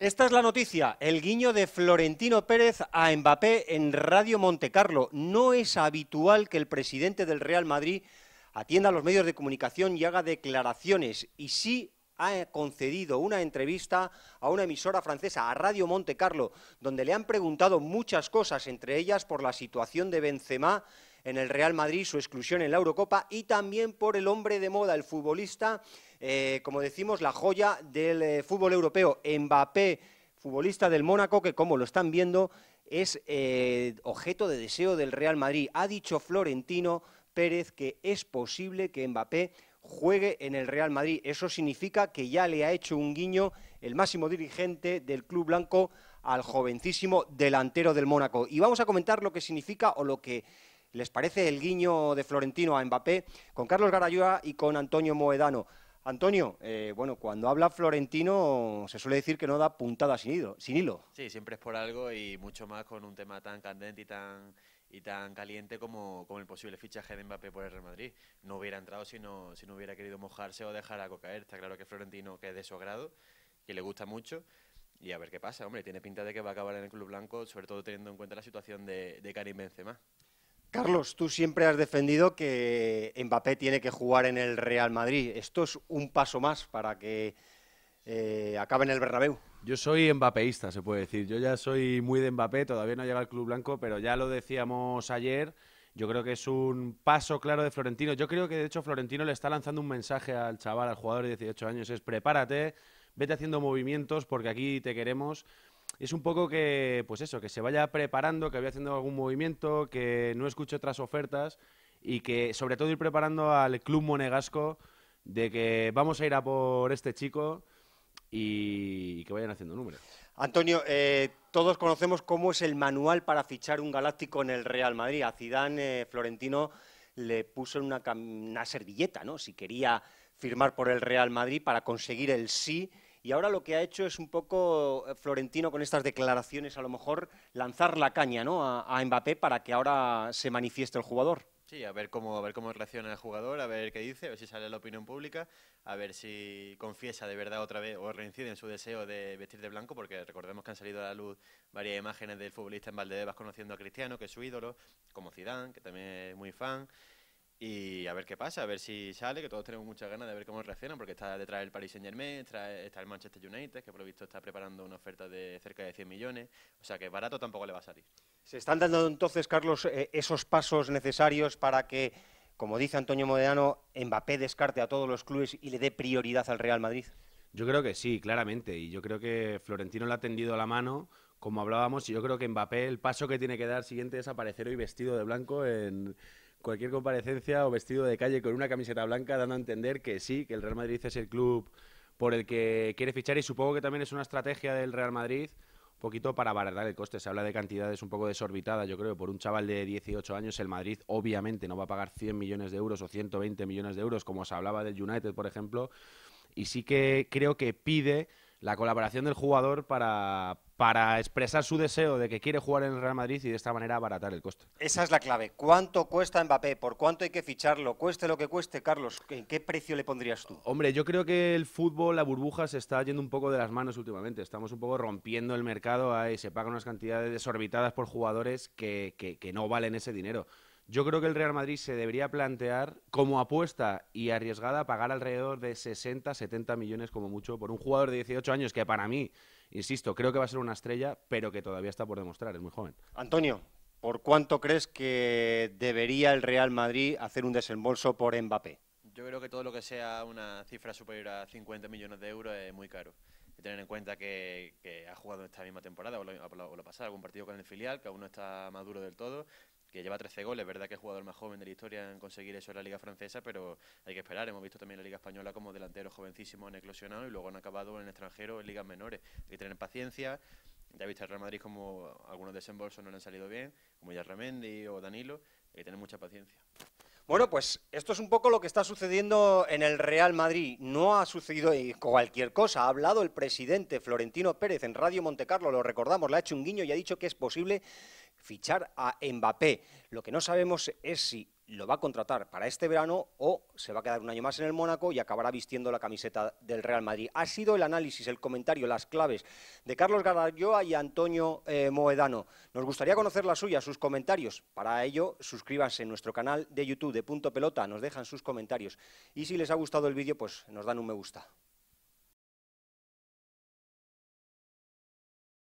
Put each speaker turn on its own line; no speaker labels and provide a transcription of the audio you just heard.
Esta es la noticia, el guiño de Florentino Pérez a Mbappé en Radio Montecarlo. No es habitual que el presidente del Real Madrid atienda a los medios de comunicación y haga declaraciones, y sí ha concedido una entrevista a una emisora francesa, a Radio Montecarlo, donde le han preguntado muchas cosas, entre ellas por la situación de Benzema en el Real Madrid, su exclusión en la Eurocopa y también por el hombre de moda, el futbolista eh, como decimos, la joya del eh, fútbol europeo, Mbappé, futbolista del Mónaco, que como lo están viendo, es eh, objeto de deseo del Real Madrid. Ha dicho Florentino Pérez que es posible que Mbappé juegue en el Real Madrid. Eso significa que ya le ha hecho un guiño el máximo dirigente del Club Blanco al jovencísimo delantero del Mónaco. Y vamos a comentar lo que significa o lo que les parece el guiño de Florentino a Mbappé con Carlos Garayúa y con Antonio Moedano. Antonio, eh, bueno, cuando habla Florentino se suele decir que no da puntada sin hilo, sin hilo.
Sí, siempre es por algo y mucho más con un tema tan candente y tan y tan caliente como, el posible fichaje de Mbappé por el Real Madrid. No hubiera entrado si no, si no hubiera querido mojarse o dejar algo caer. Está claro que Florentino que es de su agrado, que le gusta mucho. Y a ver qué pasa, hombre, tiene pinta de que va a acabar en el Club Blanco, sobre todo teniendo en cuenta la situación de, de Karim Benzema.
Carlos, tú siempre has defendido que Mbappé tiene que jugar en el Real Madrid. ¿Esto es un paso más para que eh, acabe
en el Bernabéu? Yo soy mbappéista, se puede decir. Yo ya soy muy de Mbappé, todavía no llega al Club Blanco, pero ya lo decíamos ayer. Yo creo que es un paso claro de Florentino. Yo creo que de hecho Florentino le está lanzando un mensaje al chaval, al jugador de 18 años, es prepárate, vete haciendo movimientos porque aquí te queremos es un poco que, pues eso, que se vaya preparando, que vaya haciendo algún movimiento, que no escuche otras ofertas y que sobre todo ir preparando al club monegasco de que vamos a ir a por este chico y que vayan haciendo números. Antonio, eh, todos conocemos cómo es el manual para fichar
un galáctico en el Real Madrid. A Zidane eh, Florentino le puso una, una servilleta, ¿no? Si quería firmar por el Real Madrid para conseguir el sí y ahora lo que ha hecho es un poco eh, Florentino con estas declaraciones, a lo mejor lanzar la caña ¿no? a, Mbappé para que ahora se manifieste el jugador.
Sí, a ver cómo a ver cómo reacciona el jugador, a ver qué dice, a ver si sale la opinión pública, a ver si confiesa de verdad otra vez o reincide en su deseo de vestir de blanco, porque recordemos que han salido a la luz varias imágenes del futbolista en Valdebebas conociendo a Cristiano, que es su ídolo, como Zidane, que también es muy fan. Y a ver qué pasa, a ver si sale, que todos tenemos muchas ganas de ver cómo reaccionan, porque está detrás el Paris Saint Germain, está, el Manchester United, que por lo visto está preparando una oferta de cerca de 100 millones, o sea que barato tampoco le va a salir. ¿Se
están dando entonces, Carlos, eh, esos pasos necesarios para que, como dice Antonio Modedano,
Mbappé descarte a todos los clubes y le dé prioridad al Real Madrid? Yo creo que sí, claramente, y yo creo que Florentino le ha tendido la mano como hablábamos, y yo creo que Mbappé el paso que tiene que dar siguiente es aparecer hoy vestido de blanco en, cualquier comparecencia o vestido de calle con una camiseta blanca, dando a entender que sí, que el Real Madrid es el club por el que quiere fichar y supongo que también es una estrategia del Real Madrid un poquito para abaratar el coste. Se habla de cantidades un poco desorbitadas, yo creo, por un chaval de 18 años el Madrid obviamente no va a pagar 100 millones de euros o 120 millones de euros como se hablaba del United, por ejemplo, y sí que creo que pide la colaboración del jugador para, para expresar su deseo de que quiere jugar en el Real Madrid y de esta manera abaratar el coste.
Esa es la clave. ¿Cuánto cuesta Mbappé? ¿Por cuánto hay que ficharlo? Cueste lo que cueste, Carlos. ¿En qué precio le pondrías tú?
Hombre, yo creo que el fútbol, la burbuja, se está yendo un poco de las manos últimamente. Estamos un poco rompiendo el mercado. Ahí se pagan unas cantidades desorbitadas por jugadores que no valen ese dinero. Yo creo que el Real Madrid se debería plantear como apuesta y arriesgada pagar alrededor de 60, 70 millones como mucho por un jugador de 18 años que para mí, insisto, creo que va a ser una estrella, pero que todavía está por demostrar, es muy joven. Antonio,
¿por cuánto crees que debería el Real Madrid hacer un desembolso por Mbappé?
Yo creo que todo lo que sea una cifra superior a 50 millones de euros es muy caro tener en cuenta que, ha jugado esta misma temporada o lo o la, pasado, algún partido con el filial, que aún no está maduro del todo, que lleva 13 goles, verdad que es jugador más joven de la historia en conseguir eso en la Liga Francesa, pero hay que esperar. Hemos visto también en la Liga Española como delanteros jovencísimos han eclosionado y luego han acabado en extranjero en ligas menores. Hay que tener paciencia. Ya en el Real Madrid como algunos desembolsos no le han salido bien, como Ramendi o Danilo. Hay que tener mucha paciencia.
Bueno, pues esto es un poco lo que está sucediendo en el Real Madrid. No ha sucedido cualquier cosa. Ha hablado el presidente Florentino Pérez en Radio Montecarlo, lo recordamos, le ha hecho un guiño y ha dicho que es posible fichar a Mbappé. Lo que no sabemos es si lo va a contratar para este verano o se va a quedar un año más en el Mónaco y acabará vistiendo la camiseta del Real Madrid. Ha sido el análisis, el comentario, las claves de Carlos Garayoa y Antonio eh, Moedano. Nos gustaría conocer la suya, sus comentarios. Para ello, suscríbanse en nuestro canal de YouTube de Punto Pelota, nos dejan sus comentarios y si les ha gustado el vídeo, pues nos dan un me gusta.